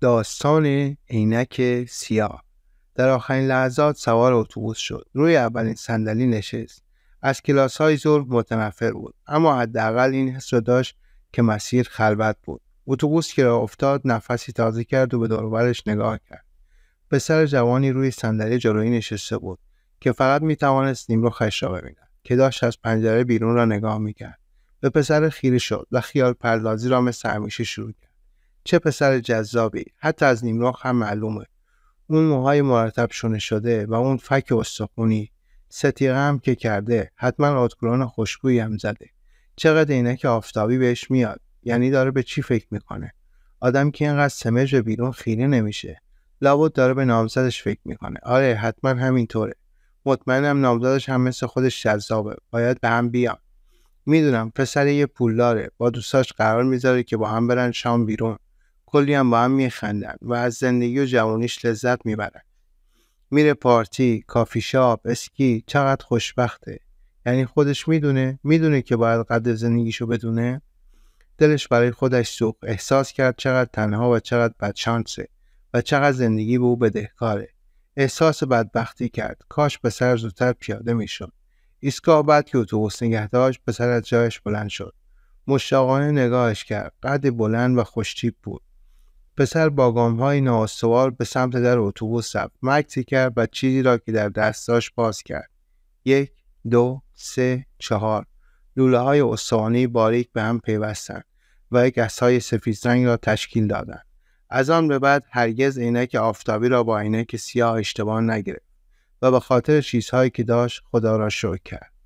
داستان عینک سیاه در آخرین لحظات سوار اتوبوس شد روی اولین صندلی نشست از کلاس های زور متنفر بود اما حداقل این حس رو داشت که مسیر خلوت بود اتوبوس که را افتاد نفسی تازه کرد و به دوربرش نگاه کرد پسر جوانی روی صندلی جلویی نشسته بود که فقط میتوانست نیمروخش را ببیند که داشت از پنجره بیرون را نگاه میکرد به پسر خیره شد و خیال پردازی را مثل همیشه شروع کرد چه پسر جذابی حتی از نیمراخ هم معلومه اون موهای مرتب شونه شده و اون فک استخونی ستیغه هم که کرده حتما آتگران خوشبوی هم زده چقدر که آفتابی بهش میاد یعنی داره به چی فکر میکنه آدم که اینقدر سمج به بیرون خیره نمیشه لابد داره به نامزدش فکر میکنه آره حتما همینطوره مطمئنم نامزدش هم مثل خودش جذابه باید به هم بیام میدونم پسر یه پولداره با دوستاش قرار میذاره که با هم برن شام بیرون کلی هم با هم میخندن و از زندگی و جوانیش لذت میبرن میره پارتی، کافی شاپ، اسکی چقدر خوشبخته یعنی خودش میدونه میدونه که باید قدر زندگیشو بدونه دلش برای خودش سوخت احساس کرد چقدر تنها و چقدر بدشانسه و چقدر زندگی به او بدهکاره احساس بدبختی کرد کاش به سر زودتر پیاده میشد ایستگاه بعد که اتوبوس نگه داشت پسر از جایش بلند شد مشتاقانه نگاهش کرد قد بلند و خوشتیپ بود پسر با گامهای نااستوار به سمت در اتوبوس رفت مکسی کرد و چیزی را که در دست باز کرد یک دو سه چهار لوله های استوانی باریک به هم پیوستند و یک اسای سفید رنگ را تشکیل دادند از آن به بعد هرگز عینک آفتابی را با عینک سیاه اشتباه نگرفت و به خاطر چیزهایی که داشت خدا را شکر کرد